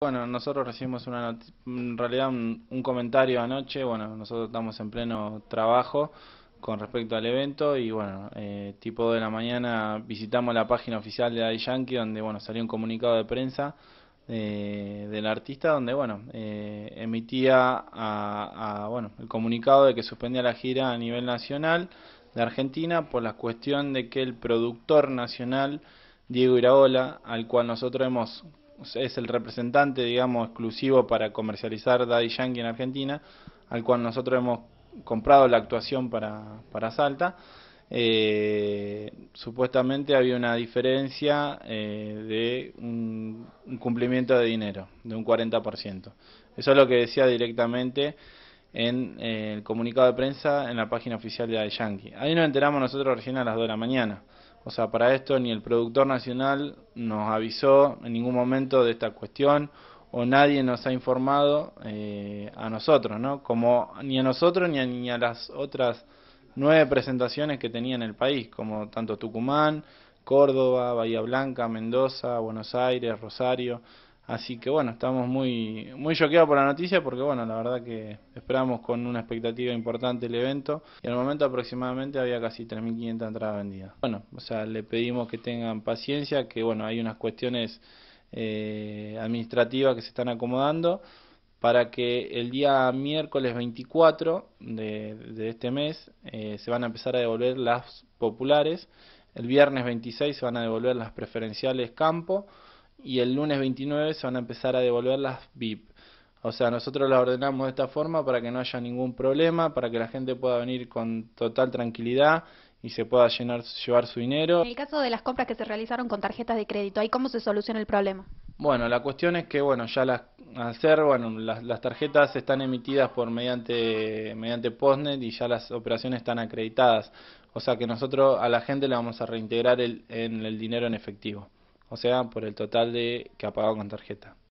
Bueno, nosotros recibimos una en realidad un, comentario anoche, bueno, nosotros estamos en pleno trabajo con respecto al evento y bueno, eh, tipo de la mañana visitamos la página oficial de Daddy Yankee donde bueno, salió un comunicado de prensa eh, del artista donde bueno, eh, emitía a, bueno, el comunicado de que suspendía la gira a nivel nacional de Argentina por la cuestión de que el productor nacional Diego Iraola, al cual nosotros hemos es el representante, digamos, exclusivo para comercializar Daddy Yankee en Argentina, al cual nosotros hemos comprado la actuación para, para Salta. Eh, supuestamente había una diferencia eh, de un, cumplimiento de dinero, de un 40%. Eso es lo que decía directamente en eh, el comunicado de prensa en la página oficial de Daddy Yankee. Ahí nos enteramos nosotros recién a las 2 de la mañana. O sea, para esto ni el productor nacional nos avisó en ningún momento de esta cuestión o nadie nos ha informado eh, a nosotros, ¿no? Como ni a nosotros ni a, ni a las otras nueve presentaciones que tenía en el país, como tanto Tucumán, Córdoba, Bahía Blanca, Mendoza, Buenos Aires, Rosario. Así que bueno, estamos muy muy choqueados por la noticia porque bueno, la verdad que esperamos con una expectativa importante el evento y al momento aproximadamente había casi 3.500 entradas vendidas. Bueno, o sea, le pedimos que tengan paciencia, que bueno, hay unas cuestiones eh, administrativas que se están acomodando para que el día miércoles 24 de, este mes eh, se van a empezar a devolver las populares, el viernes 26 se van a devolver las preferenciales campo, y el lunes 29 se van a empezar a devolver las VIP. O sea, nosotros las ordenamos de esta forma para que no haya ningún problema, para que la gente pueda venir con total tranquilidad y se pueda llenar, llevar su dinero. En el caso de las compras que se realizaron con tarjetas de crédito, ¿ahí cómo se soluciona el problema? Bueno, la cuestión es que, bueno, ya las hacer, bueno, las, las tarjetas están emitidas por mediante mediante Postnet y ya las operaciones están acreditadas. O sea que nosotros a la gente le vamos a reintegrar el, en, el dinero en efectivo o sea, por el total de que ha pagado con tarjeta.